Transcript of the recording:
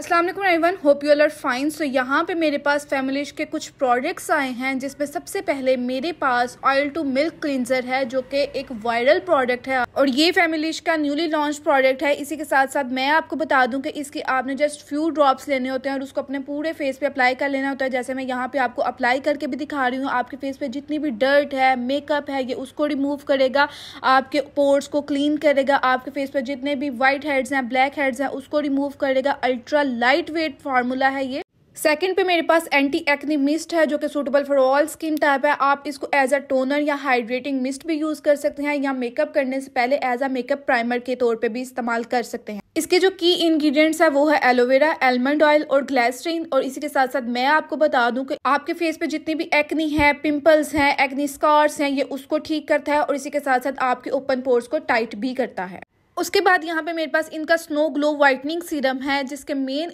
Aslam everyone hope you are fine so यहाँ पे मेरे पास फैमिलीज के कुछ प्रोडक्ट्स आए हैं जिसमें सबसे पहले मेरे पास ऑयल टू मिल्क क्लिनजर है जो कि एक वायरल प्रोडक्ट है और ये फैमिलीज का न्यूली लॉन्च प्रोडक्ट है इसी के साथ साथ मैं आपको बता दूं कि इसके आपने जस्ट फ्यू ड्रॉप्स लेने होते हैं और उसको अपने पूरे फेस पे अप्लाई कर लेना होता है जैसे मैं यहाँ पे आपको अप्लाई करके भी दिखा रही हूँ आपके फेस पे जितनी भी डर्ट है मेकअप है ये उसको रिमूव करेगा आपके पोर्ट्स को क्लीन करेगा आपके फेस पे जितने भी वाइट हेड्स हैं ब्लैक हेड्स हैं उसको रिमूव करेगा अल्ट्रा लाइट वेट फार्मूला है ये सेकंड पे मेरे पास एंटी एक्नी मिस्ट है जो कि suitable for all skin type है आप इसको एज अ टोनर या हाइड्रेटिंग मिस्ट भी यूज़ कर सकते हैं या मेकअप करने से पहले एज अ मेकअप प्राइमर के तौर पे भी इस्तेमाल कर सकते हैं इसके जो की इंग्रेडिएंट्स है वो है एलोवेरा एलमंड ऑयल और ग्लैसरीन और इसी के साथ साथ मैं आपको बता दूं कि आपके फेस पे जितनी भी एक्नी है पिंपल्स हैं एक्नी स्कार्स हैं ये उसको ठीक करता है और इसी के साथ साथ आपके ओपन पोर्स को टाइट भी करता है उसके बाद यहाँ पे मेरे पास इनका स्नो ग्लो वाइटनिंग सीरम है जिसके मेन